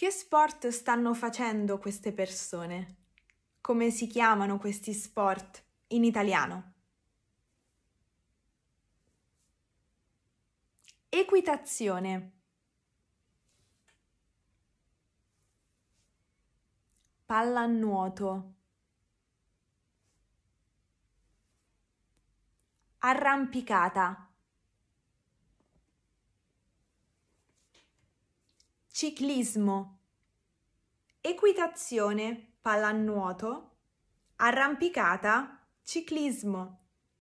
Che sport stanno facendo queste persone? Come si chiamano questi sport in italiano? Equitazione. Pallanuoto. Arrampicata. ciclismo, equitazione, pallanuoto, arrampicata, ciclismo.